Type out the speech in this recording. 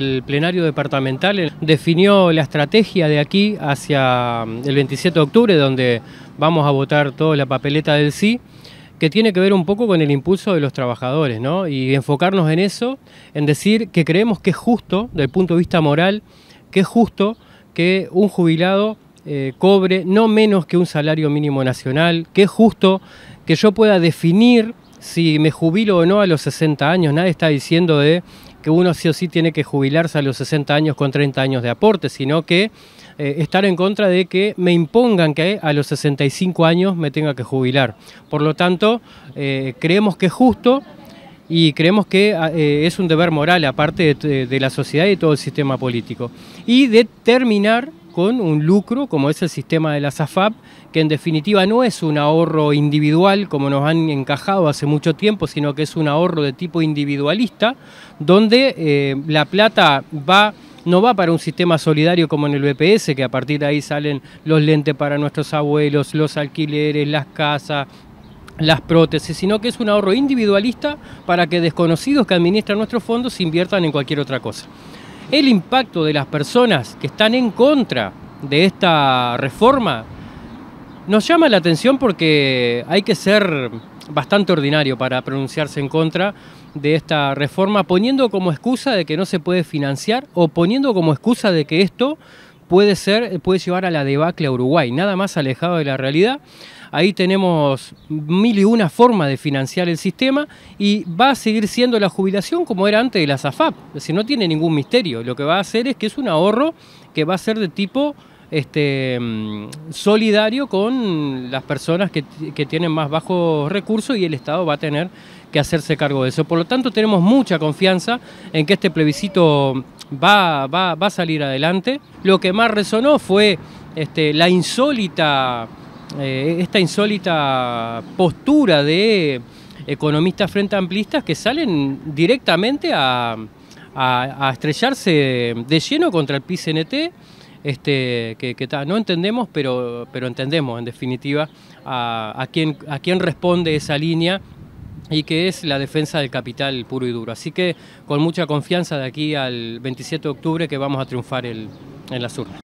El plenario departamental eh, definió la estrategia de aquí hacia mm, el 27 de octubre, donde vamos a votar toda la papeleta del sí, que tiene que ver un poco con el impulso de los trabajadores, ¿no? Y enfocarnos en eso, en decir que creemos que es justo, desde el punto de vista moral, que es justo que un jubilado eh, cobre no menos que un salario mínimo nacional, que es justo que yo pueda definir si me jubilo o no a los 60 años. Nadie está diciendo de que uno sí o sí tiene que jubilarse a los 60 años con 30 años de aporte, sino que eh, estar en contra de que me impongan que a los 65 años me tenga que jubilar. Por lo tanto, eh, creemos que es justo y creemos que ah, eh, es un deber moral aparte de, la sociedad y todo el sistema político. Y determinar con un lucro como es el sistema de la SAFAP, que en definitiva no es un ahorro individual como nos han encajado hace mucho tiempo, sino que es un ahorro de tipo individualista, donde eh, la plata no va para un sistema solidario como en el BPS, que a partir de ahí salen los lentes para nuestros abuelos, los alquileres, las casas, las prótesis, sino que es un ahorro individualista para que desconocidos que administran nuestros fondos inviertan en cualquier otra cosa el impacto de las personas que están en contra de esta reforma nos llama la atención porque hay que ser bastante ordinario para pronunciarse en contra de esta reforma, poniendo como excusa de que no se puede financiar o poniendo como excusa de que esto puede ser, eh, puede llevar a la debacle a Uruguay, nada más alejado de la realidad. Ahí tenemos mil y una formas de financiar el sistema y va a seguir siendo la jubilación como era antes de la SAFAP. Es decir, no tiene ningún misterio. Lo que va a hacer es que es un ahorro que va a ser de tipo este, mm, solidario con las personas que, que, tienen más bajos recursos y el Estado va a tener que hacerse cargo de eso. Por lo tanto, tenemos mucha confianza en que este plebiscito va, va, va a salir adelante. Lo que más resonó fue este, la insólita, eh, esta insólita postura de economistas frente amplistas que salen directamente a, estrellarse de lleno contra el PICNT, este, que, no entendemos, pero, entendemos en definitiva a quién responde esa línea y que es la defensa del capital puro y duro. Así que con mucha confianza de aquí al 27 de octubre que vamos a triunfar en la urnas.